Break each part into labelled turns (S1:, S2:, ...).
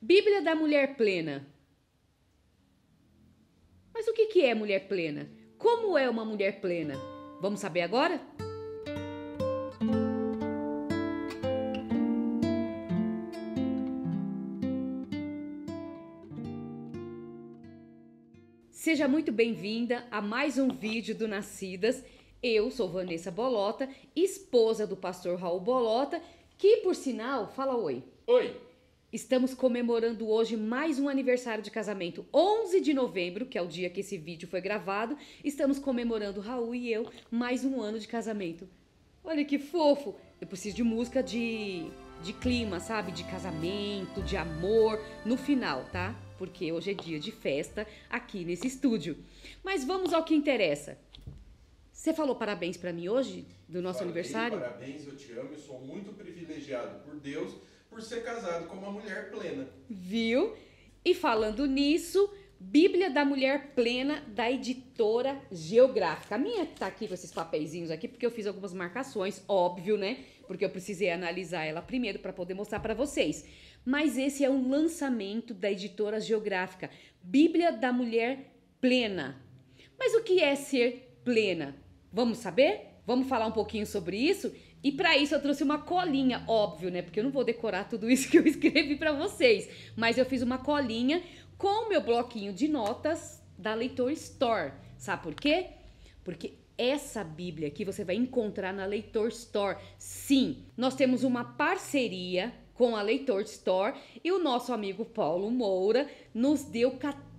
S1: Bíblia da mulher plena. Mas o que, que é mulher plena? Como é uma mulher plena? Vamos saber agora? Seja muito bem-vinda a mais um vídeo do Nascidas. Eu sou Vanessa Bolota, esposa do pastor Raul Bolota, que por sinal, fala oi. Oi. Estamos comemorando hoje mais um aniversário de casamento. 11 de novembro, que é o dia que esse vídeo foi gravado, estamos comemorando Raul e eu mais um ano de casamento. Olha que fofo! Eu preciso de música de, de clima, sabe? De casamento, de amor, no final, tá? Porque hoje é dia de festa aqui nesse estúdio. Mas vamos ao que interessa. Você falou parabéns para mim hoje, do nosso parabéns, aniversário? Parabéns, eu te amo e sou muito privilegiado por Deus por ser casado com uma mulher plena. Viu? E falando nisso, Bíblia da Mulher Plena da editora Geográfica. A minha tá aqui com esses papeizinhos aqui, porque eu fiz algumas marcações, óbvio, né? Porque eu precisei analisar ela primeiro para poder mostrar para vocês. Mas esse é um lançamento da editora Geográfica, Bíblia da Mulher Plena. Mas o que é ser plena? Vamos saber? Vamos falar um pouquinho sobre isso? E para isso eu trouxe uma colinha, óbvio, né? Porque eu não vou decorar tudo isso que eu escrevi para vocês, mas eu fiz uma colinha com o meu bloquinho de notas da Leitor Store. Sabe por quê? Porque essa Bíblia que você vai encontrar na Leitor Store. Sim, nós temos uma parceria com a Leitor Store e o nosso amigo Paulo Moura nos deu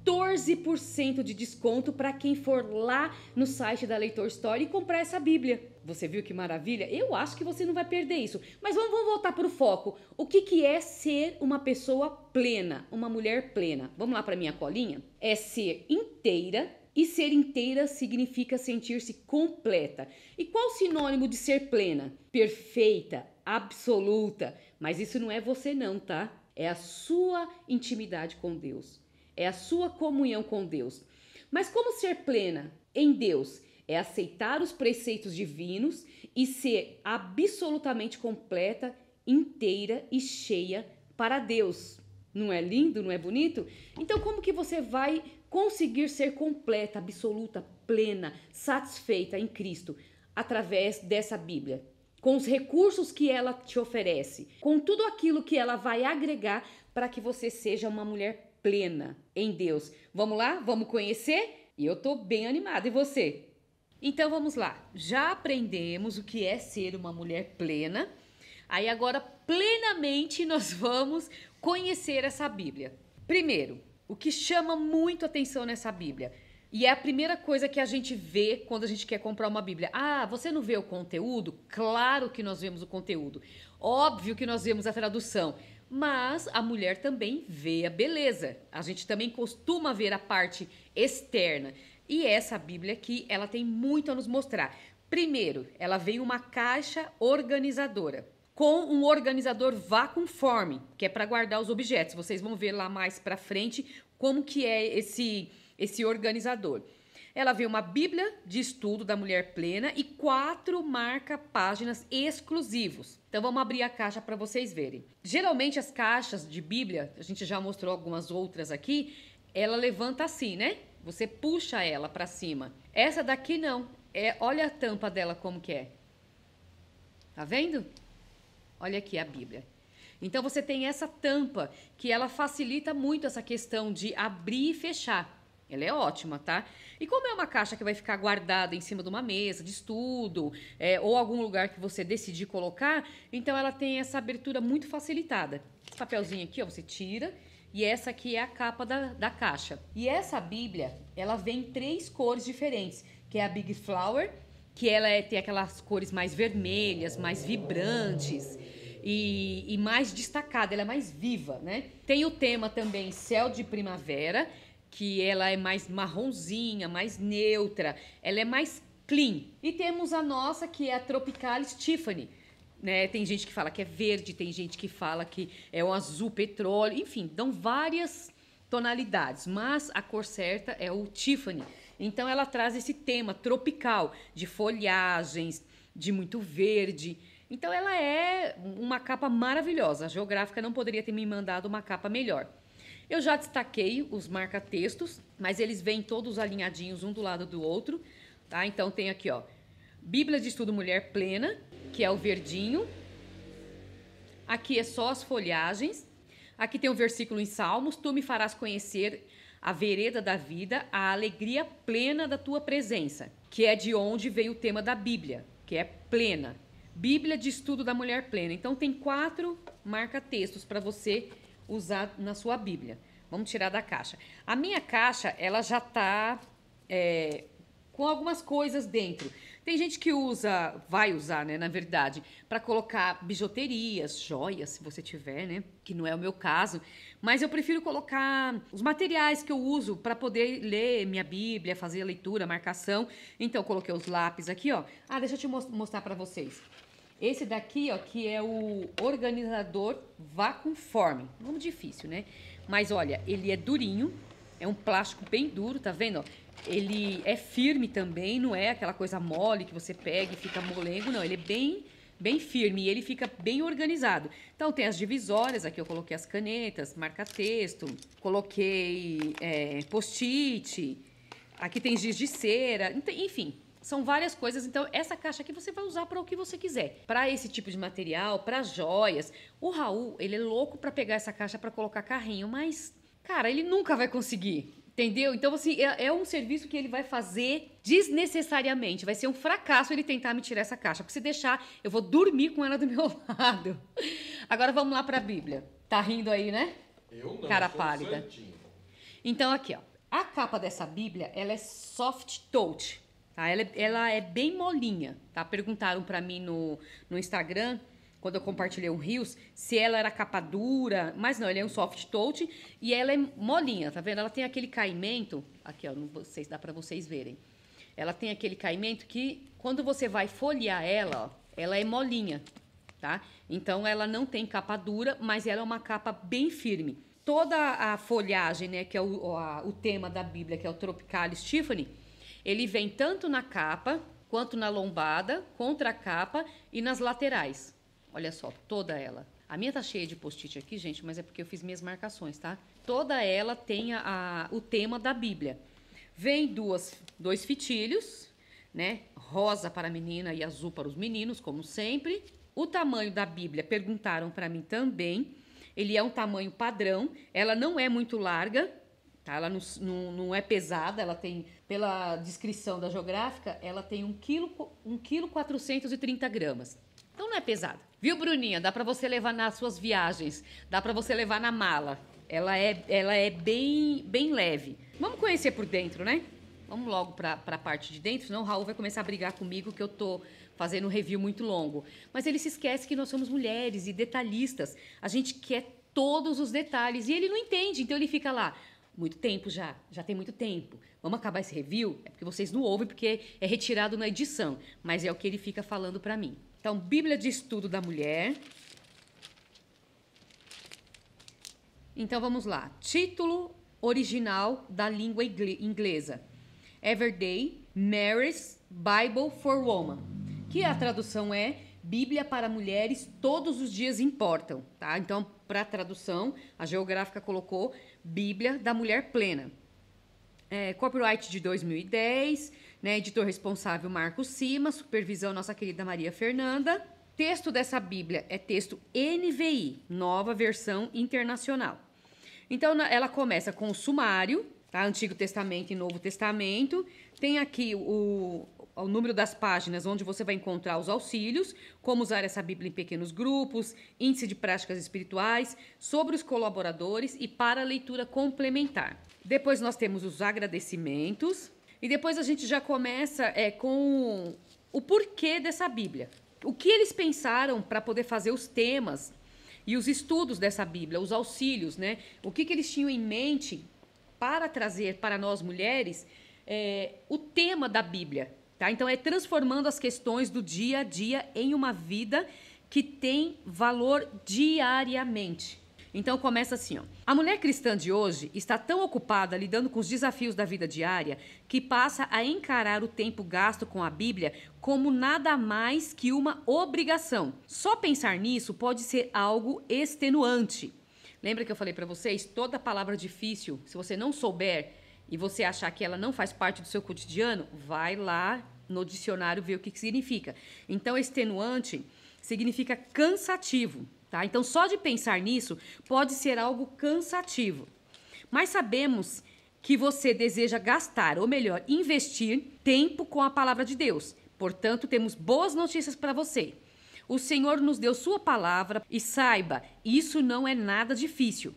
S1: 14% de desconto para quem for lá no site da Leitor Store e comprar essa Bíblia. Você viu que maravilha? Eu acho que você não vai perder isso. Mas vamos, vamos voltar para o foco. O que, que é ser uma pessoa plena, uma mulher plena? Vamos lá para minha colinha? É ser inteira, e ser inteira significa sentir-se completa. E qual o sinônimo de ser plena? Perfeita, absoluta. Mas isso não é você, não, tá? É a sua intimidade com Deus, é a sua comunhão com Deus. Mas como ser plena em Deus? é aceitar os preceitos divinos e ser absolutamente completa, inteira e cheia para Deus. Não é lindo? Não é bonito? Então, como que você vai conseguir ser completa, absoluta, plena, satisfeita em Cristo? Através dessa Bíblia. Com os recursos que ela te oferece, com tudo aquilo que ela vai agregar para que você seja uma mulher plena em Deus. Vamos lá? Vamos conhecer? E eu tô bem animada. E você? Então vamos lá. Já aprendemos o que é ser uma mulher plena. Aí agora plenamente nós vamos conhecer essa Bíblia. Primeiro, o que chama muito atenção nessa Bíblia e é a primeira coisa que a gente vê quando a gente quer comprar uma Bíblia. Ah, você não vê o conteúdo? Claro que nós vemos o conteúdo. Óbvio que nós vemos a tradução. Mas a mulher também vê a beleza. A gente também costuma ver a parte externa. E essa Bíblia aqui, ela tem muito a nos mostrar. Primeiro, ela veio uma caixa organizadora com um organizador vacuumforme, que é para guardar os objetos. Vocês vão ver lá mais para frente como que é esse esse organizador. Ela veio uma Bíblia de estudo da mulher plena e quatro marca páginas exclusivos. Então vamos abrir a caixa para vocês verem. Geralmente as caixas de Bíblia, a gente já mostrou algumas outras aqui, ela levanta assim, né? Você puxa ela para cima. Essa daqui não. É, olha a tampa dela como que é. Tá vendo? Olha aqui a Bíblia. Então você tem essa tampa que ela facilita muito essa questão de abrir e fechar. Ela é ótima, tá? E como é uma caixa que vai ficar guardada em cima de uma mesa de estudo é, ou algum lugar que você decidir colocar, então ela tem essa abertura muito facilitada. Esse papelzinho aqui, ó, você tira e essa aqui é a capa da, da caixa. E essa Bíblia, ela vem em três cores diferentes, que é a Big Flower, que ela é, tem aquelas cores mais vermelhas, mais vibrantes e, e mais destacada, ela é mais viva, né? Tem o tema também Céu de Primavera, que ela é mais marronzinha, mais neutra, ela é mais clean. E temos a nossa, que é a Tropicalis Tiffany, né? Tem gente que fala que é verde, tem gente que fala que é um azul petróleo, enfim, dão várias tonalidades, mas a cor certa é o Tiffany. Então ela traz esse tema tropical de folhagens, de muito verde. Então ela é uma capa maravilhosa. A geográfica não poderia ter me mandado uma capa melhor. Eu já destaquei os marca-textos, mas eles vêm todos alinhadinhos um do lado do outro, tá? Então tem aqui, ó. Bíblia de Estudo Mulher Plena, que é o verdinho. Aqui é só as folhagens. Aqui tem um versículo em Salmos: Tu me farás conhecer a vereda da vida, a alegria plena da tua presença, que é de onde vem o tema da Bíblia, que é plena. Bíblia de estudo da mulher plena. Então tem quatro marca-textos para você usar na sua Bíblia. Vamos tirar da caixa. A minha caixa, ela já está é, eh, com algumas coisas dentro. Tem gente que usa, vai usar, né, na verdade, para colocar bijuterias, joias, se você tiver, né, que não é o meu caso, mas eu prefiro colocar os materiais que eu uso para poder ler minha Bíblia, fazer a leitura, a marcação. Então coloquei os lápis aqui, ó. Ah, deixa eu te mostrar para vocês. Esse daqui, ó, que é o organizador vá conforme. Nome difícil, né? Mas olha, ele é durinho, é um plástico bem duro, tá vendo? Ó? ele é firme também, não é aquela coisa mole que você pega e fica molengo, não. Ele é bem, bem firme e ele fica bem organizado. Então tem as divisórias, aqui eu coloquei as canetas, marca-texto, coloquei é, post-it, aqui tem giz de cera, enfim, são várias coisas. Então, essa caixa aqui você vai usar para o que você quiser. Para esse tipo de material, para joias. O Raul, ele é louco para pegar essa caixa para colocar carrinho, mas cara, ele nunca vai conseguir. Entendeu? Então, assim, é, é, um serviço que ele vai fazer desnecessariamente. Vai ser um fracasso ele tentar me tirar essa caixa. Porque se deixar, eu vou dormir com ela do meu lado. Agora vamos lá para a Bíblia. Tá rindo aí, né? Eu não. Cara pálida. Certinho. Então, aqui, ó. A capa dessa Bíblia, ela é soft touch. Tá? Ela, é, ela é bem molinha. Tá? Perguntaram para mim no, no Instagram quando eu compartilhei o Rios, se ela era capa dura, mas não, ele é um soft touch e ela é molinha, tá vendo? Ela tem aquele caimento, aqui ó, não sei se dá para vocês verem. Ela tem aquele caimento que quando você vai folhear ela, ó, ela é molinha, tá? Então ela não tem capa dura, mas ela é uma capa bem firme. Toda a folhagem, né, que é o, a, o tema da Bíblia, que é o Tropicalis Tiffany, ele vem tanto na capa quanto na lombada, contra a capa e nas laterais. Olha só, toda ela. A minha tá cheia de post-it aqui, gente, mas é porque eu fiz minhas marcações, tá? Toda ela tem a, a, o tema da Bíblia. Vem duas, dois fitilhos, né? Rosa para a menina e azul para os meninos, como sempre. O tamanho da Bíblia perguntaram para mim também. Ele é um tamanho padrão. Ela não é muito larga, tá? Ela não, não, não é pesada. Ela tem, pela descrição da geográfica, ela tem 1 kg, 1 kg 430 gramas. Então não é pesada. Viu, Bruninha? Dá para você levar nas suas viagens, dá para você levar na mala. Ela é, ela é bem, bem leve. Vamos conhecer por dentro, né? Vamos logo para a parte de dentro, senão o Raul vai começar a brigar comigo que eu tô fazendo um review muito longo. Mas ele se esquece que nós somos mulheres e detalhistas. A gente quer todos os detalhes e ele não entende, então ele fica lá. Muito tempo já, já tem muito tempo. Vamos acabar esse review? É porque vocês não ouvem, porque é retirado na edição. Mas é o que ele fica falando para mim. Então, Bíblia de Estudo da Mulher. Então, vamos lá. Título original da língua inglesa: Everyday Mary's Bible for Woman, que a tradução é Bíblia para mulheres todos os dias importam, tá? Então, para a tradução, a geográfica colocou Bíblia da mulher plena. É, copyright de 2010, né? Editor responsável Marcos Sima, supervisão nossa querida Maria Fernanda. Texto dessa Bíblia é texto NVI, Nova Versão Internacional. Então ela começa com o sumário, tá? Antigo Testamento e Novo Testamento. Tem aqui o, o número das páginas onde você vai encontrar os auxílios, como usar essa Bíblia em pequenos grupos, índice de práticas espirituais, sobre os colaboradores e para a leitura complementar. Depois nós temos os agradecimentos, e depois a gente já começa é, com o porquê dessa Bíblia. O que eles pensaram para poder fazer os temas e os estudos dessa Bíblia, os auxílios, né? O que, que eles tinham em mente para trazer para nós mulheres é, o tema da Bíblia, tá? Então é transformando as questões do dia a dia em uma vida que tem valor diariamente. Então começa assim, ó. A mulher cristã de hoje está tão ocupada lidando com os desafios da vida diária que passa a encarar o tempo gasto com a Bíblia como nada mais que uma obrigação. Só pensar nisso pode ser algo extenuante. Lembra que eu falei para vocês, toda palavra difícil, se você não souber e você achar que ela não faz parte do seu cotidiano, vai lá no dicionário ver o que, que significa. Então, extenuante significa cansativo. Tá? Então, só de pensar nisso pode ser algo cansativo. Mas sabemos que você deseja gastar, ou melhor, investir tempo com a palavra de Deus. Portanto, temos boas notícias para você. O Senhor nos deu Sua palavra e saiba, isso não é nada difícil.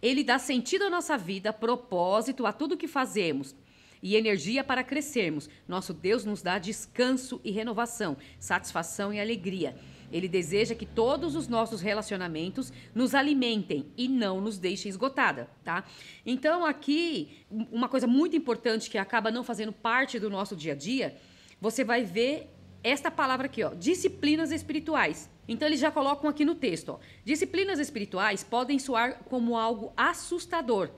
S1: Ele dá sentido à nossa vida, propósito a tudo que fazemos e energia para crescermos. Nosso Deus nos dá descanso e renovação, satisfação e alegria. Ele deseja que todos os nossos relacionamentos nos alimentem e não nos deixem esgotada, tá? Então, aqui, uma coisa muito importante que acaba não fazendo parte do nosso dia a dia, você vai ver esta palavra aqui, ó, disciplinas espirituais. Então eles já colocam aqui no texto, ó, disciplinas espirituais podem soar como algo assustador,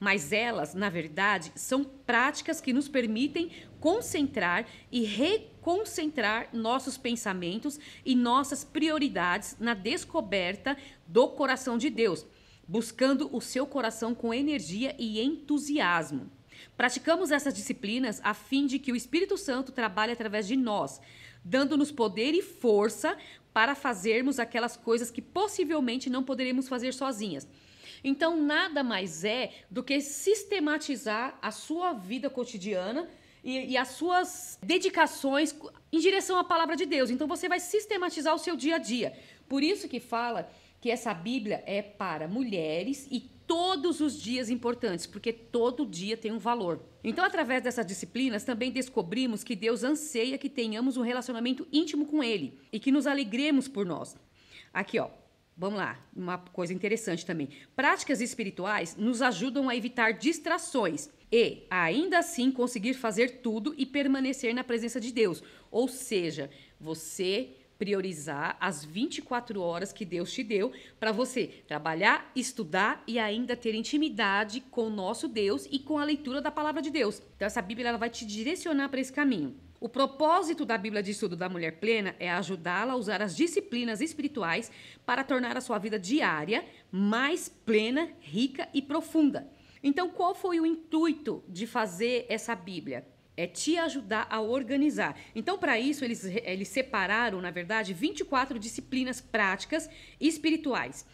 S1: mas elas, na verdade, são práticas que nos permitem concentrar e reconcentrar nossos pensamentos e nossas prioridades na descoberta do coração de Deus, buscando o seu coração com energia e entusiasmo. Praticamos essas disciplinas a fim de que o Espírito Santo trabalhe através de nós, dando-nos poder e força para fazermos aquelas coisas que possivelmente não poderemos fazer sozinhas. Então, nada mais é do que sistematizar a sua vida cotidiana e, e, as suas dedicações em direção à palavra de Deus. Então, você vai sistematizar o seu dia a dia. Por isso que fala que essa Bíblia é para mulheres e todos os dias importantes, porque todo dia tem um valor. Então, através dessas disciplinas, também descobrimos que Deus anseia que tenhamos um relacionamento íntimo com Ele e que nos alegremos por nós. Aqui, ó, Vamos lá, uma coisa interessante também. Práticas espirituais nos ajudam a evitar distrações e, ainda assim, conseguir fazer tudo e permanecer na presença de Deus. Ou seja, você priorizar as 24 horas que Deus te deu para você trabalhar, estudar e ainda ter intimidade com o nosso Deus e com a leitura da palavra de Deus. Então essa Bíblia ela vai te direcionar para esse caminho. O propósito da Bíblia de Estudo da Mulher Plena é ajudá-la a usar as disciplinas espirituais para tornar a sua vida diária mais plena, rica e profunda. Então, qual foi o intuito de fazer essa Bíblia? É te ajudar a organizar. Então, para isso, eles, eles separaram, na verdade, 24 disciplinas práticas espirituais.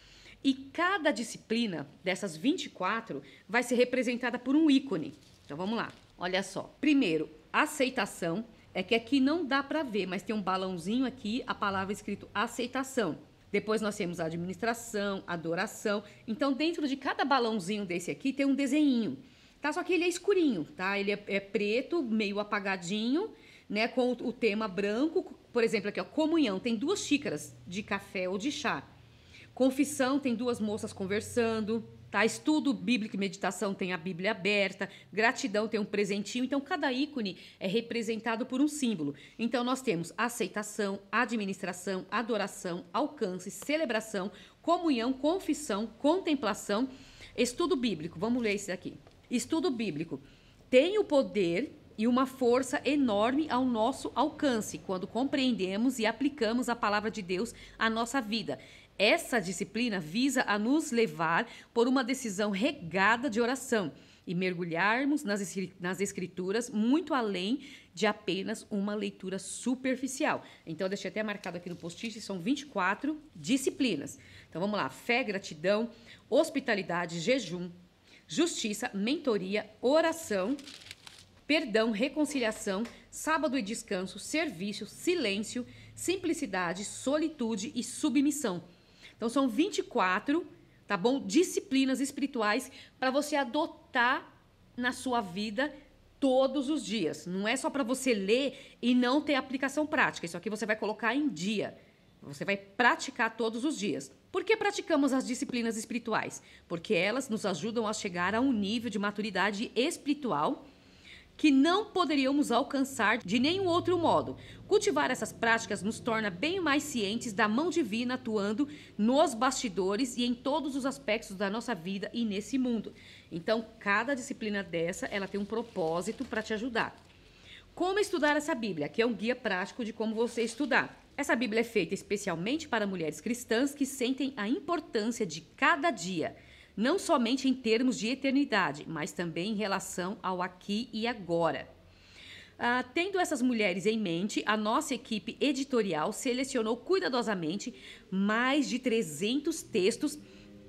S1: E cada disciplina dessas 24 vai ser representada por um ícone. Então, vamos lá. Olha só. Primeiro, aceitação. É que aqui não dá para ver, mas tem um balãozinho aqui, a palavra escrito aceitação. Depois nós temos administração, adoração. Então, dentro de cada balãozinho desse aqui tem um desenho, tá? Só que ele é escurinho, tá? Ele é, é preto, meio apagadinho, né? Com o, o tema branco. Por exemplo, aqui, ó, comunhão. Tem duas xícaras de café ou de chá. Confissão, tem duas moças conversando. Tá? Estudo bíblico e meditação tem a Bíblia aberta, gratidão tem um presentinho. Então, cada ícone é representado por um símbolo. Então, nós temos aceitação, administração, adoração, alcance, celebração, comunhão, confissão, contemplação, estudo bíblico. Vamos ler esse daqui. Estudo bíblico tem o poder e uma força enorme ao nosso alcance quando compreendemos e aplicamos a palavra de Deus à nossa vida. Essa disciplina visa a nos levar por uma decisão regada de oração e mergulharmos nas escrituras muito além de apenas uma leitura superficial. Então, eu deixei até marcado aqui no post-it, são 24 disciplinas. Então, vamos lá: fé, gratidão, hospitalidade, jejum, justiça, mentoria, oração, perdão, reconciliação, sábado e descanso, serviço, silêncio, simplicidade, solitude e submissão. Então são 24, tá bom? Disciplinas espirituais para você adotar na sua vida todos os dias. Não é só para você ler e não ter aplicação prática. Isso aqui você vai colocar em dia. Você vai praticar todos os dias. Por que praticamos as disciplinas espirituais? Porque elas nos ajudam a chegar a um nível de maturidade espiritual que não poderíamos alcançar de nenhum outro modo. Cultivar essas práticas nos torna bem mais cientes da mão divina atuando nos bastidores e em todos os aspectos da nossa vida e nesse mundo. Então, cada disciplina dessa, ela tem um propósito para te ajudar. Como estudar essa Bíblia, que é um guia prático de como você estudar. Essa Bíblia é feita especialmente para mulheres cristãs que sentem a importância de cada dia não somente em termos de eternidade, mas também em relação ao aqui e agora. Uh, tendo essas mulheres em mente, a nossa equipe editorial selecionou cuidadosamente mais de 300 textos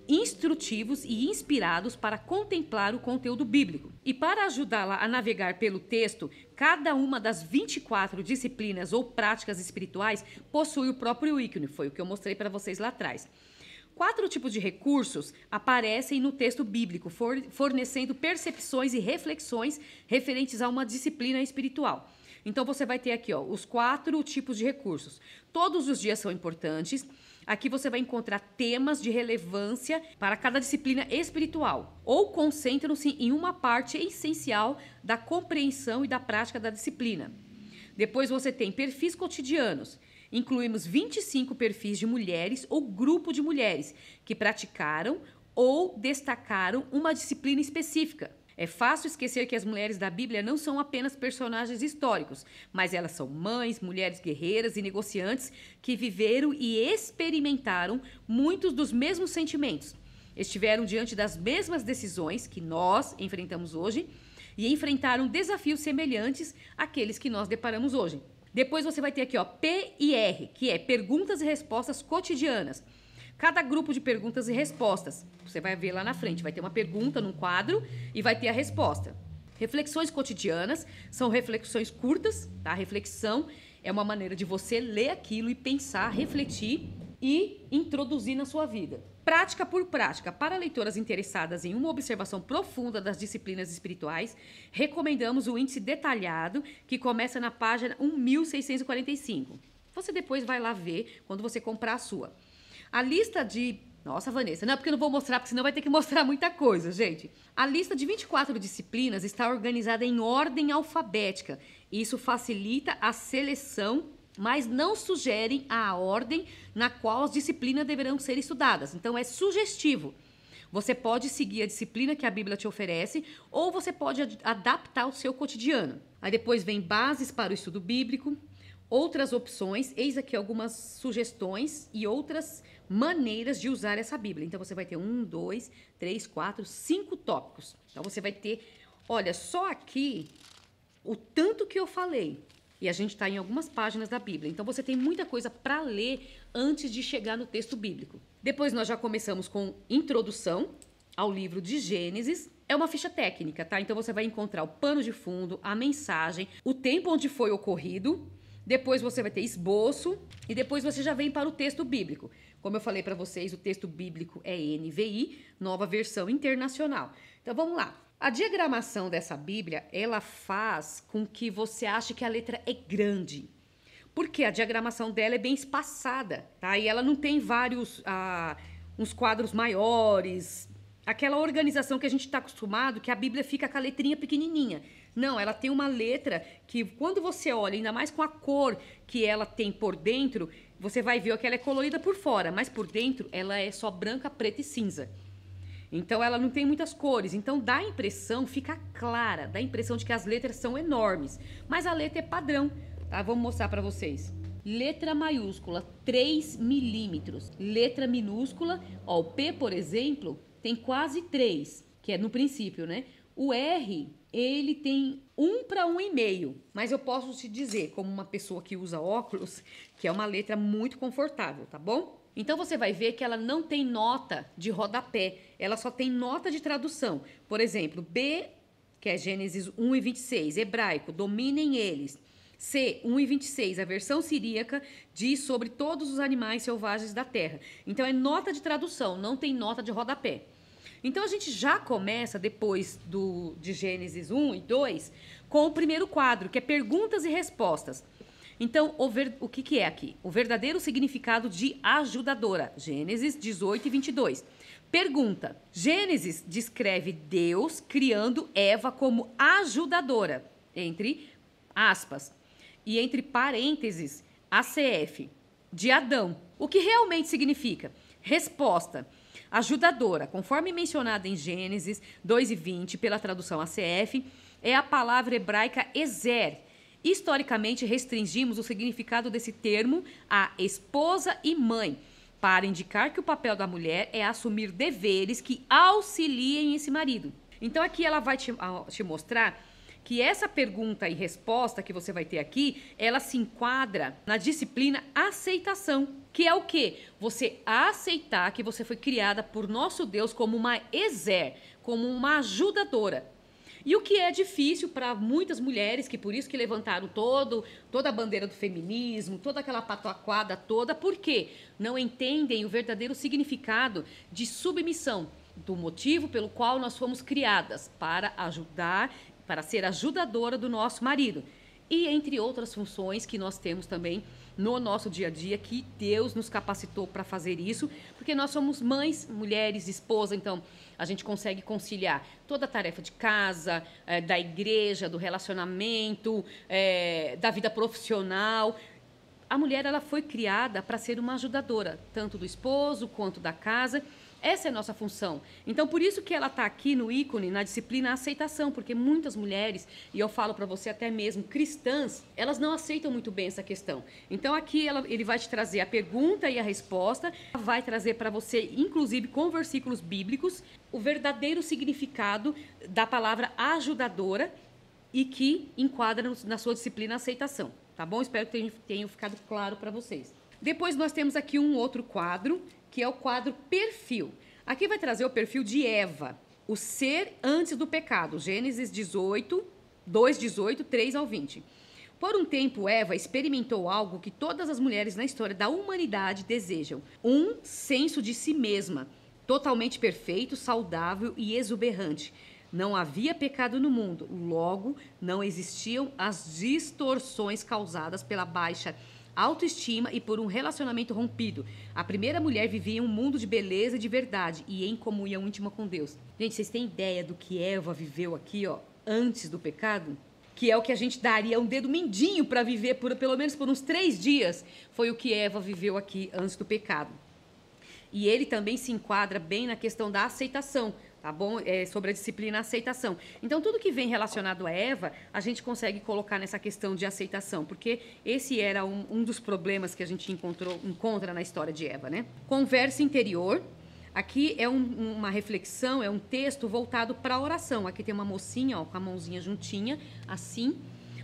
S1: instrutivos e inspirados para contemplar o conteúdo bíblico. E para ajudá-la a navegar pelo texto, cada uma das 24 disciplinas ou práticas espirituais possui o próprio ícone, foi o que eu mostrei para vocês lá atrás. Quatro tipos de recursos aparecem no texto bíblico, fornecendo percepções e reflexões referentes a uma disciplina espiritual. Então você vai ter aqui ó, os quatro tipos de recursos. Todos os dias são importantes. Aqui você vai encontrar temas de relevância para cada disciplina espiritual, ou concentram-se em uma parte essencial da compreensão e da prática da disciplina. Depois você tem perfis cotidianos, Incluímos 25 perfis de mulheres ou grupo de mulheres que praticaram ou destacaram uma disciplina específica. É fácil esquecer que as mulheres da Bíblia não são apenas personagens históricos, mas elas são mães, mulheres guerreiras e negociantes que viveram e experimentaram muitos dos mesmos sentimentos. Estiveram diante das mesmas decisões que nós enfrentamos hoje e enfrentaram desafios semelhantes àqueles que nós deparamos hoje. Depois você vai ter aqui, ó, P e R, que é perguntas e respostas cotidianas. Cada grupo de perguntas e respostas, você vai ver lá na frente, vai ter uma pergunta num quadro e vai ter a resposta. Reflexões cotidianas são reflexões curtas, tá? Reflexão é uma maneira de você ler aquilo e pensar, refletir e introduzir na sua vida prática por prática, para leitoras interessadas em uma observação profunda das disciplinas espirituais, recomendamos o índice detalhado, que começa na página 1645. Você depois vai lá ver quando você comprar a sua. A lista de. Nossa, Vanessa, não é porque eu não vou mostrar, porque senão vai ter que mostrar muita coisa, gente. A lista de 24 disciplinas está organizada em ordem alfabética. Isso facilita a seleção mas não sugerem a ordem na qual as disciplinas deverão ser estudadas. Então, é sugestivo. Você pode seguir a disciplina que a Bíblia te oferece ou você pode ad adaptar o seu cotidiano. Aí depois vem bases para o estudo bíblico, outras opções, eis aqui algumas sugestões e outras maneiras de usar essa Bíblia. Então você vai ter um, dois, três, quatro, cinco tópicos. Então você vai ter, olha, só aqui o tanto que eu falei e a gente está em algumas páginas da Bíblia. Então você tem muita coisa para ler antes de chegar no texto bíblico. Depois nós já começamos com introdução ao livro de Gênesis. É uma ficha técnica, tá? Então você vai encontrar o pano de fundo, a mensagem, o tempo onde foi ocorrido. Depois você vai ter esboço e depois você já vem para o texto bíblico. Como eu falei para vocês, o texto bíblico é NVI, Nova Versão Internacional. Então vamos lá. A diagramação dessa Bíblia, ela faz com que você ache que a letra é grande, porque a diagramação dela é bem espaçada, tá? E ela não tem vários, ah, uns quadros maiores, aquela organização que a gente está acostumado, que a Bíblia fica com a letrinha pequenininha. Não, ela tem uma letra que quando você olha, ainda mais com a cor que ela tem por dentro, você vai ver que ela é colorida por fora, mas por dentro ela é só branca, preta e cinza. Então ela não tem muitas cores, então dá a impressão, fica clara, dá a impressão de que as letras são enormes, mas a letra é padrão, tá? Vamos mostrar para vocês. Letra maiúscula, 3 milímetros. Letra minúscula, ó, o P, por exemplo, tem quase 3, que é no princípio, né? O R, ele tem 1 para 1,5. Mas eu posso te dizer, como uma pessoa que usa óculos, que é uma letra muito confortável, tá bom? Então você vai ver que ela não tem nota de rodapé, ela só tem nota de tradução. Por exemplo, B, que é Gênesis 1 e 26, hebraico, dominem eles. C, 1 e 26, a versão siríaca diz sobre todos os animais selvagens da terra. Então é nota de tradução, não tem nota de rodapé. Então a gente já começa depois do de Gênesis 1 e 2 com o primeiro quadro, que é perguntas e respostas. Então, o, ver... o que, que é aqui? O verdadeiro significado de ajudadora. Gênesis 18 e 22. Pergunta: Gênesis descreve Deus criando Eva como ajudadora, entre aspas, e entre parênteses, ACF, de Adão. O que realmente significa? Resposta: Ajudadora, conforme mencionada em Gênesis 2 e 20 pela tradução ACF, é a palavra hebraica ezer, Historicamente, restringimos o significado desse termo à esposa e mãe, para indicar que o papel da mulher é assumir deveres que auxiliem esse marido. Então, aqui ela vai te, ah, te mostrar que essa pergunta e resposta que você vai ter aqui, ela se enquadra na disciplina aceitação, que é o quê? Você aceitar que você foi criada por nosso Deus como uma exer, como uma ajudadora. E o que é difícil para muitas mulheres, que por isso que levantaram todo, toda a bandeira do feminismo, toda aquela patoaquada toda, porque não entendem o verdadeiro significado de submissão, do motivo pelo qual nós fomos criadas, para ajudar, para ser ajudadora do nosso marido. E entre outras funções que nós temos também no nosso dia a dia, que Deus nos capacitou para fazer isso, porque nós somos mães, mulheres, esposa, então a gente consegue conciliar toda a tarefa de casa, é, da igreja, do relacionamento, é, da vida profissional a mulher ela foi criada para ser uma ajudadora, tanto do esposo quanto da casa, essa é a nossa função. Então, por isso que ela está aqui no ícone, na disciplina aceitação, porque muitas mulheres, e eu falo para você até mesmo cristãs, elas não aceitam muito bem essa questão. Então, aqui ela, ele vai te trazer a pergunta e a resposta, vai trazer para você, inclusive com versículos bíblicos, o verdadeiro significado da palavra ajudadora e que enquadra na sua disciplina aceitação. Tá bom? Espero que tenha ficado claro para vocês. Depois nós temos aqui um outro quadro que é o quadro Perfil. Aqui vai trazer o perfil de Eva, o ser antes do pecado. Gênesis 18, 2, 18, 3 ao 20. Por um tempo, Eva experimentou algo que todas as mulheres na história da humanidade desejam: um senso de si mesma, totalmente perfeito, saudável e exuberante. Não havia pecado no mundo, logo não existiam as distorções causadas pela baixa autoestima e por um relacionamento rompido. A primeira mulher vivia em um mundo de beleza e de verdade e em comunhão íntima com Deus. Gente, vocês têm ideia do que Eva viveu aqui, ó, antes do pecado? que é o que a gente daria um dedo mindinho para viver por, pelo menos por uns três dias, foi o que Eva viveu aqui antes do pecado. E ele também se enquadra bem na questão da aceitação, tá bom? É, sobre a disciplina aceitação. Então, tudo que vem relacionado a Eva, a gente consegue colocar nessa questão de aceitação, porque esse era um, um dos problemas que a gente encontrou, encontra na história de Eva, né? Conversa interior. Aqui é um, uma reflexão, é um texto voltado para a oração. Aqui tem uma mocinha ó, com a mãozinha juntinha, assim,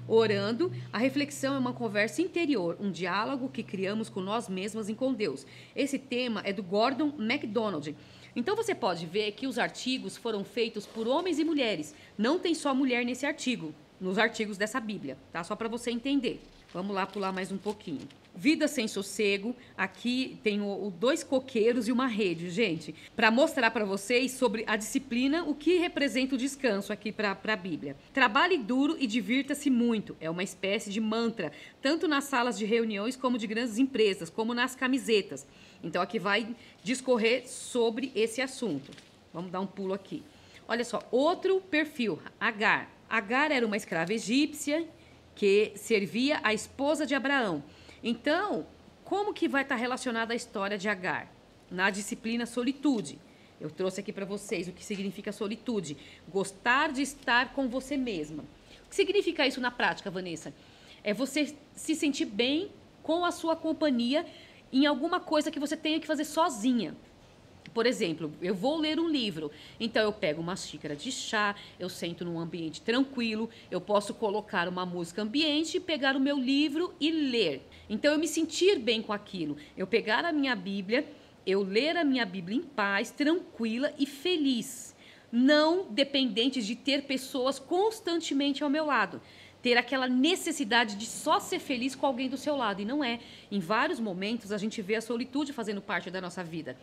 S1: orando. A reflexão é uma conversa interior, um diálogo que criamos com nós mesmas e com Deus. Esse tema é do Gordon MacDonald. Então você pode ver que os artigos foram feitos por homens e mulheres. Não tem só mulher nesse artigo, nos artigos dessa Bíblia, tá? Só para você entender. Vamos lá pular mais um pouquinho. Vida sem sossego. Aqui tem o, o dois coqueiros e uma rede, gente, para mostrar para vocês sobre a disciplina, o que representa o descanso aqui para a Bíblia. Trabalhe duro e divirta-se muito. É uma espécie de mantra, tanto nas salas de reuniões como de grandes empresas, como nas camisetas. Então, aqui vai discorrer sobre esse assunto. Vamos dar um pulo aqui. Olha só, outro perfil, Agar. Agar era uma escrava egípcia que servia a esposa de Abraão. Então, como que vai estar relacionada a história de Agar? Na disciplina solitude. Eu trouxe aqui para vocês o que significa solitude. Gostar de estar com você mesma. O que significa isso na prática, Vanessa? É você se sentir bem com a sua companhia em alguma coisa que você tenha que fazer sozinha. Por exemplo, eu vou ler um livro, então eu pego uma xícara de chá, eu sento num ambiente tranquilo, eu posso colocar uma música ambiente, pegar o meu livro e ler. Então eu me sentir bem com aquilo, eu pegar a minha Bíblia, eu ler a minha Bíblia em paz, tranquila e feliz, não dependente de ter pessoas constantemente ao meu lado ter aquela necessidade de só ser feliz com alguém do seu lado. E não é. Em vários momentos a gente vê a solitude fazendo parte da nossa vida.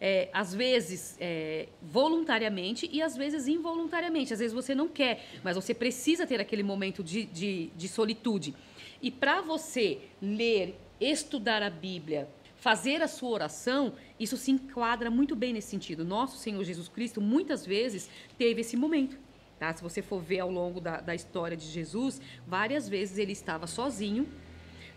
S1: É, às vezes é, voluntariamente e às vezes involuntariamente. Às vezes você não quer, mas você precisa ter aquele momento de, de, de solitude. E para você ler, estudar a Bíblia, fazer a sua oração, isso se enquadra muito bem nesse sentido. Nosso Senhor Jesus Cristo muitas vezes teve esse momento Tá? Se você for ver ao longo da, da história de Jesus, várias vezes ele estava sozinho,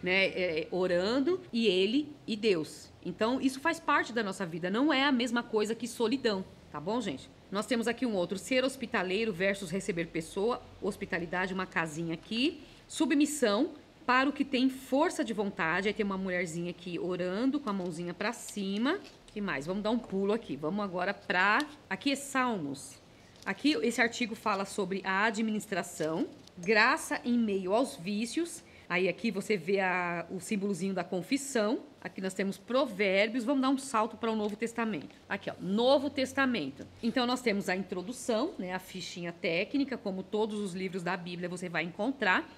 S1: né, é, orando, e ele e Deus. Então, isso faz parte da nossa vida, não é a mesma coisa que solidão, tá bom, gente? Nós temos aqui um outro, ser hospitaleiro versus receber pessoa, hospitalidade, uma casinha aqui, submissão para o que tem força de vontade, aí tem uma mulherzinha aqui orando com a mãozinha para cima. Que mais? Vamos dar um pulo aqui. Vamos agora para aqui é Salmos Aqui esse artigo fala sobre a administração, graça em meio aos vícios. Aí aqui você vê a, o símbolozinho da confissão. Aqui nós temos provérbios. Vamos dar um salto para o Novo Testamento. Aqui, ó, Novo Testamento. Então nós temos a introdução, né, a fichinha técnica, como todos os livros da Bíblia você vai encontrar.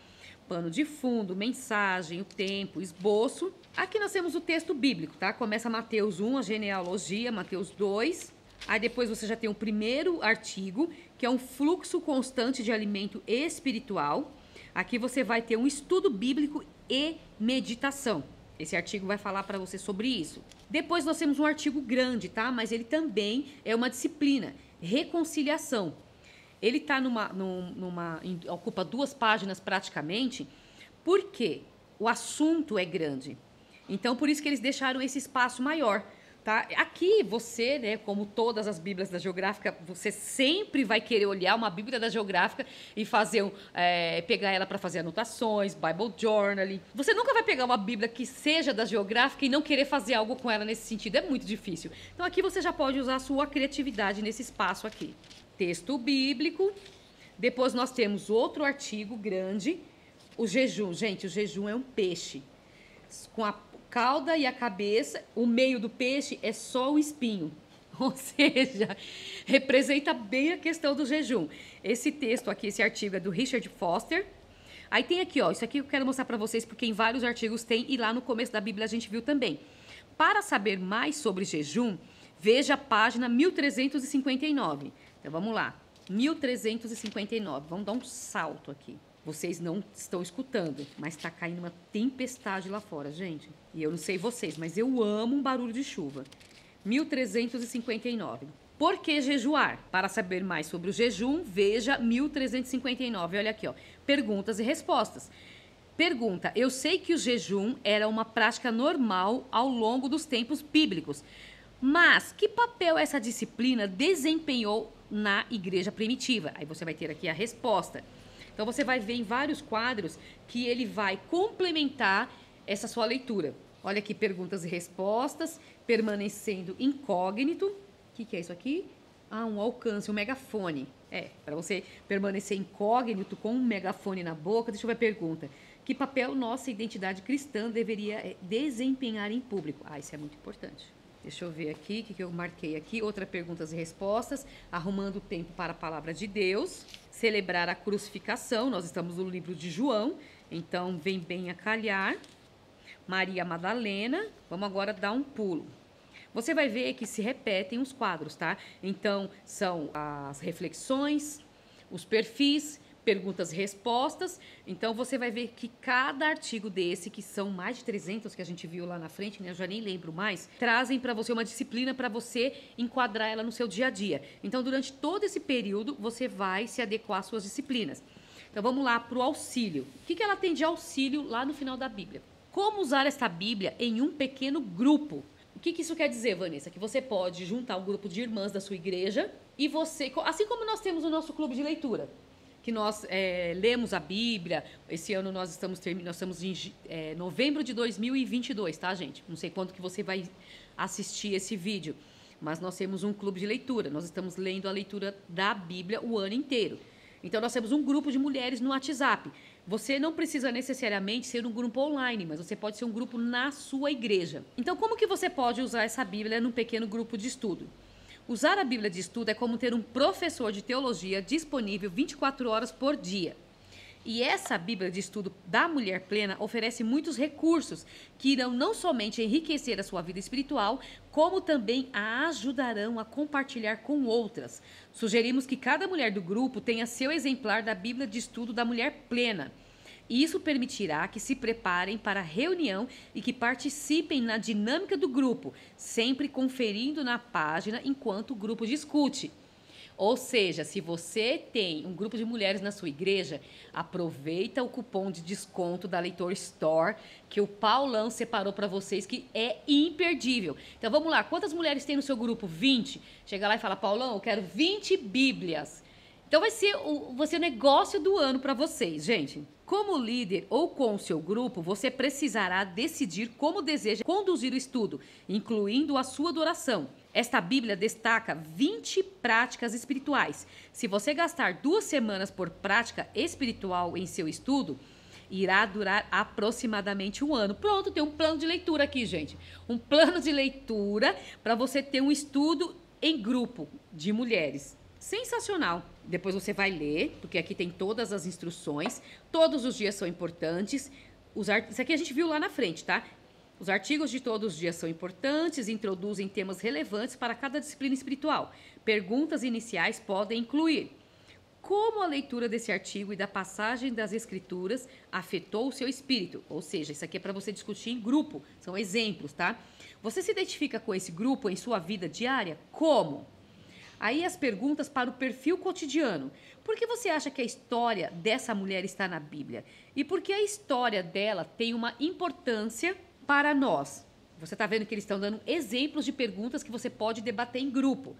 S1: Pano de fundo, mensagem, o tempo, esboço. Aqui nós temos o texto bíblico, tá? Começa Mateus 1, a genealogia, Mateus 2, Aí depois você já tem o primeiro artigo, que é um fluxo constante de alimento espiritual. Aqui você vai ter um estudo bíblico e meditação. Esse artigo vai falar para você sobre isso. Depois nós temos um artigo grande, tá? Mas ele também é uma disciplina, reconciliação. Ele tá numa, numa, ocupa duas páginas praticamente, porque o assunto é grande. Então por isso que eles deixaram esse espaço maior tá? Aqui você, né, como todas as Bíblias da Geográfica, você sempre vai querer olhar uma Bíblia da Geográfica e fazer um, é, pegar ela para fazer anotações, Bible journaling. Você nunca vai pegar uma Bíblia que seja da Geográfica e não querer fazer algo com ela nesse sentido. É muito difícil. Então aqui você já pode usar a sua criatividade nesse espaço aqui. Texto bíblico. Depois nós temos outro artigo grande, o jejum. Gente, o jejum é um peixe com a cauda e a cabeça, o meio do peixe é só o espinho. Ou seja, representa bem a questão do jejum. Esse texto aqui, esse artigo é do Richard Foster. Aí tem aqui, ó, isso aqui eu quero mostrar para vocês porque em vários artigos tem e lá no começo da Bíblia a gente viu também. Para saber mais sobre jejum, veja a página 1359. Então vamos lá. 1359. Vamos dar um salto aqui. Vocês não estão escutando, mas está caindo uma tempestade lá fora, gente. E eu não sei vocês, mas eu amo um barulho de chuva. 1359. Por que jejuar? Para saber mais sobre o jejum, veja 1359. Olha aqui, ó. Perguntas e respostas. Pergunta: Eu sei que o jejum era uma prática normal ao longo dos tempos bíblicos, mas que papel essa disciplina desempenhou na igreja primitiva? Aí você vai ter aqui a resposta. Então você vai ver em vários quadros que ele vai complementar essa sua leitura. Olha aqui perguntas e respostas, permanecendo incógnito. O que, que é isso aqui? Ah, um alcance, um megafone. É, para você permanecer incógnito com um megafone na boca, deixa eu ver a pergunta. Que papel nossa identidade cristã deveria eh, desempenhar em público? Ah, isso é muito importante. Deixa eu ver aqui o que, que eu marquei aqui. Outra perguntas e respostas. Arrumando o tempo para a palavra de Deus. Celebrar a crucificação. Nós estamos no livro de João. Então vem bem a calhar. Maria Madalena. Vamos agora dar um pulo. Você vai ver que se repetem os quadros, tá? Então são as reflexões, os perfis perguntas respostas. Então você vai ver que cada artigo desse, que são mais de 300 que a gente viu lá na frente, né, eu já nem lembro mais, trazem para você uma disciplina para você enquadrar ela no seu dia a dia. Então durante todo esse período você vai se adequar às suas disciplinas. Então vamos lá para o auxílio. O que, que ela tem de auxílio lá no final da Bíblia? Como usar esta Bíblia em um pequeno grupo? O que, que, isso quer dizer, Vanessa? Que você pode juntar um grupo de irmãs da sua igreja e você, assim como nós temos o nosso clube de leitura, que nós é, lemos a Bíblia. Esse ano nós estamos terminando, nós estamos em é, novembro de 2022, tá, gente? Não sei quando que você vai assistir esse vídeo, mas nós temos um clube de leitura. Nós estamos lendo a leitura da Bíblia o ano inteiro. Então nós temos um grupo de mulheres no WhatsApp. Você não precisa necessariamente ser um grupo online, mas você pode ser um grupo na sua igreja. Então como que você pode usar essa Bíblia num pequeno grupo de estudo? Usar a Bíblia de estudo é como ter um professor de teologia disponível 24 horas por dia. E essa Bíblia de estudo da mulher plena oferece muitos recursos que irão não somente enriquecer a sua vida espiritual, como também a ajudarão a compartilhar com outras. Sugerimos que cada mulher do grupo tenha seu exemplar da Bíblia de estudo da mulher plena. Isso permitirá que se preparem para a reunião e que participem na dinâmica do grupo, sempre conferindo na página enquanto o grupo discute. Ou seja, se você tem um grupo de mulheres na sua igreja, aproveita o cupom de desconto da Leitor Store que o Paulão separou para vocês que é imperdível. Então vamos lá, quantas mulheres tem no seu grupo? 20. Chega lá e fala: "Paulão, eu quero 20 Bíblias". Então vai ser o, vai ser o negócio do ano para vocês, gente. Como líder ou com seu grupo, você precisará decidir como deseja conduzir o estudo, incluindo a sua adoração. Esta Bíblia destaca 20 práticas espirituais. Se você gastar duas semanas por prática espiritual em seu estudo, irá durar aproximadamente um ano. Pronto, tem um plano de leitura aqui, gente. Um plano de leitura para você ter um estudo em grupo de mulheres. Sensacional. Depois você vai ler, porque aqui tem todas as instruções, todos os dias são importantes. Os art... Isso aqui a gente viu lá na frente, tá? Os artigos de todos os dias são importantes introduzem temas relevantes para cada disciplina espiritual. Perguntas iniciais podem incluir como a leitura desse artigo e da passagem das escrituras afetou o seu espírito. Ou seja, isso aqui é para você discutir em grupo, são exemplos, tá? Você se identifica com esse grupo em sua vida diária? Como? Aí as perguntas para o perfil cotidiano. Por que você acha que a história dessa mulher está na Bíblia? E por que a história dela tem uma importância para nós? Você está vendo que eles estão dando exemplos de perguntas que você pode debater em grupo.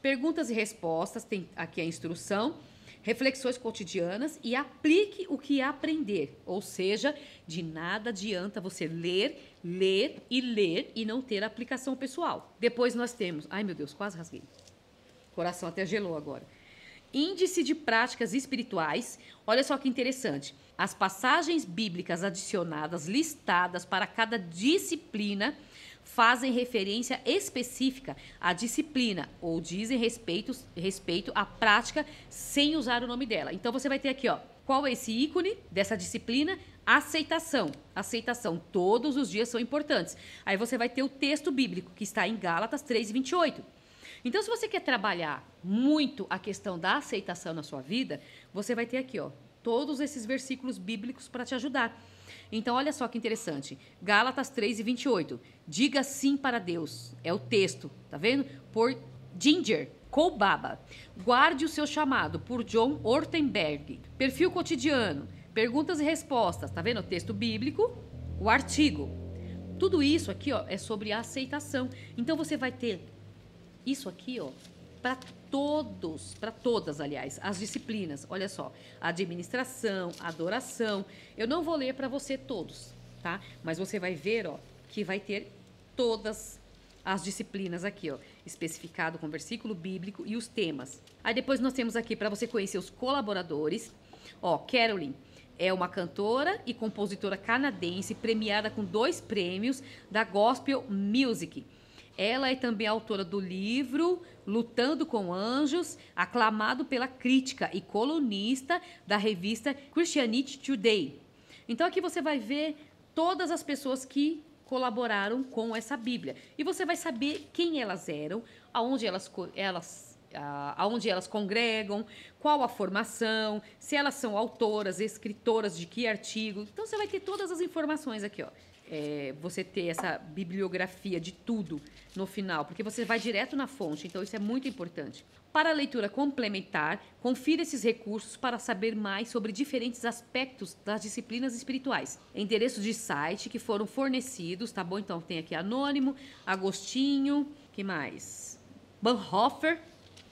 S1: Perguntas e respostas, tem aqui a instrução, reflexões cotidianas e aplique o que aprender. Ou seja, de nada adianta você ler, ler e ler e não ter aplicação pessoal. Depois nós temos. Ai meu Deus, quase rasguei coração até gelou agora. Índice de práticas espirituais. Olha só que interessante. As passagens bíblicas adicionadas, listadas para cada disciplina, fazem referência específica à disciplina ou dizem respeito, respeito à prática sem usar o nome dela. Então você vai ter aqui, ó, qual é esse ícone dessa disciplina? Aceitação. Aceitação. Todos os dias são importantes. Aí você vai ter o texto bíblico que está em Gálatas 3, 28. Então, se você quer trabalhar muito a questão da aceitação na sua vida, você vai ter aqui, ó, todos esses versículos bíblicos para te ajudar. Então, olha só que interessante. Gálatas 3 e 28. Diga sim para Deus. É o texto, tá vendo? Por Ginger, Colbaba. Guarde o seu chamado, por John Ortenberg. Perfil cotidiano, perguntas e respostas, tá vendo? O texto bíblico, o artigo. Tudo isso aqui ó, é sobre aceitação. Então, você vai ter isso aqui, ó, para todos, para todas, aliás, as disciplinas. Olha só, administração, adoração. Eu não vou ler para você todos, tá? Mas você vai ver, ó, que vai ter todas as disciplinas aqui, ó, especificado com versículo bíblico e os temas. Aí depois nós temos aqui para você conhecer os colaboradores. Ó, Carolyn é uma cantora e compositora canadense premiada com dois prêmios da Gospel Music ela é também autora do livro Lutando com Anjos, aclamado pela crítica e colunista da revista Christianity Today. Então aqui você vai ver todas as pessoas que colaboraram com essa Bíblia. E você vai saber quem elas eram, aonde elas, elas aonde elas congregam, qual a formação, se elas são autoras, escritoras de que artigo. Então você vai ter todas as informações aqui, ó é, você ter essa bibliografia de tudo no final, porque você vai direto na fonte, então isso é muito importante. Para a leitura complementar, confira esses recursos para saber mais sobre diferentes aspectos das disciplinas espirituais. Endereços de site que foram fornecidos, tá bom? Então tem aqui Anônimo, Agostinho, que mais? Bonhoeffer.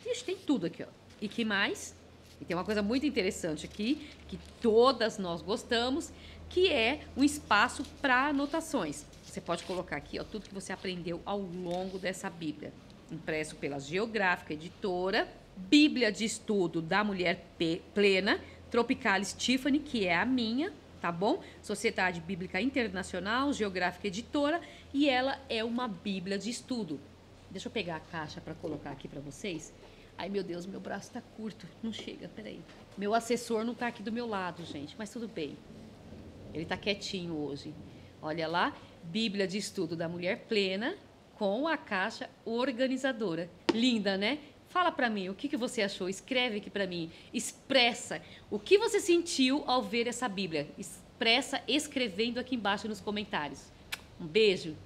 S1: Ixi, tem tudo aqui, ó. E que mais? E tem uma coisa muito interessante aqui, que todas nós gostamos, que é um espaço para anotações. Você pode colocar aqui ó, tudo que você aprendeu ao longo dessa Bíblia, impresso pela Geográfica Editora, Bíblia de Estudo da Mulher P Plena, Tropicalis Tiffany, que é a minha, tá bom? Sociedade Bíblica Internacional, Geográfica Editora, e ela é uma Bíblia de Estudo. Deixa eu pegar a caixa para colocar aqui para vocês. Ai, meu Deus, meu braço está curto, não chega, peraí. Meu assessor não está aqui do meu lado, gente, mas tudo bem. Ele está quietinho hoje. Olha lá, Bíblia de Estudo da Mulher Plena com a caixa organizadora. Linda, né? Fala para mim o que, que você achou, escreve aqui para mim, expressa o que você sentiu ao ver essa Bíblia. Expressa escrevendo aqui embaixo nos comentários. Um beijo.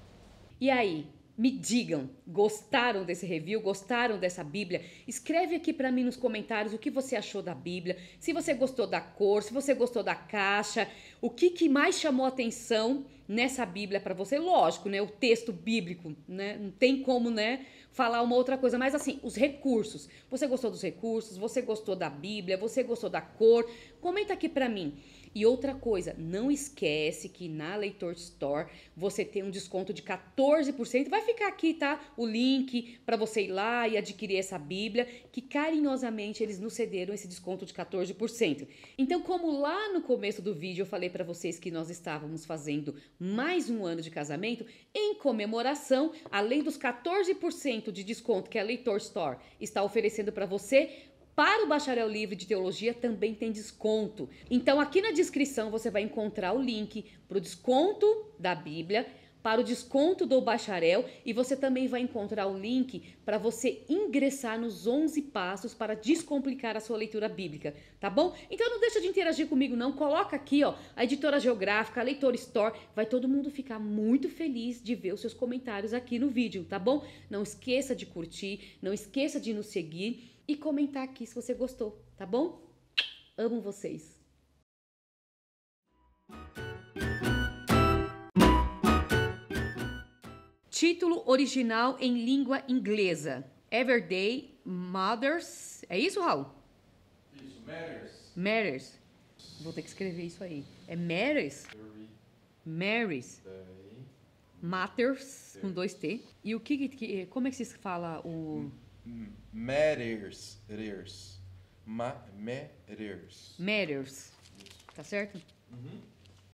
S1: E aí, me digam, gostaram desse review, gostaram dessa Bíblia? Escreve aqui para mim nos comentários o que você achou da Bíblia, se você gostou da cor, se você gostou da caixa, o que, que mais chamou atenção nessa Bíblia para você? Lógico, né, o texto bíblico, né? Não tem como, né, falar uma outra coisa, mas assim, os recursos. Você gostou dos recursos? Você gostou da Bíblia? Você gostou da cor? Comenta aqui para mim. E outra coisa, não esquece que na Leitor Store você tem um desconto de 14%. Vai ficar aqui, tá? O link para você ir lá e adquirir essa Bíblia, que carinhosamente eles nos cederam esse desconto de 14%. Então, como lá no começo do vídeo eu falei para vocês que nós estávamos fazendo mais um ano de casamento, em comemoração, além dos 14% de desconto que a Leitor Store está oferecendo para você, para o bacharel livre de teologia também tem desconto. Então aqui na descrição você vai encontrar o link para o desconto da Bíblia, para o desconto do bacharel e você também vai encontrar o link para você ingressar nos 11 passos para descomplicar a sua leitura bíblica, tá bom? Então não deixa de interagir comigo não, coloca aqui, ó, a editora geográfica, a leitor store, vai todo mundo ficar muito feliz de ver os seus comentários aqui no vídeo, tá bom? Não esqueça de curtir, não esqueça de nos seguir e comentar aqui se você gostou, tá bom? Amo vocês! Título original em língua inglesa: Everyday Mothers. É isso, Raul? Isso, Matters. Matters. Vou ter que escrever isso aí. É Matters? Mary's. Matters, com dois T. E o que, que. Como é que se fala o. Hum matters. Matters. Ma, matters. Matters. Tá certo? Uhum.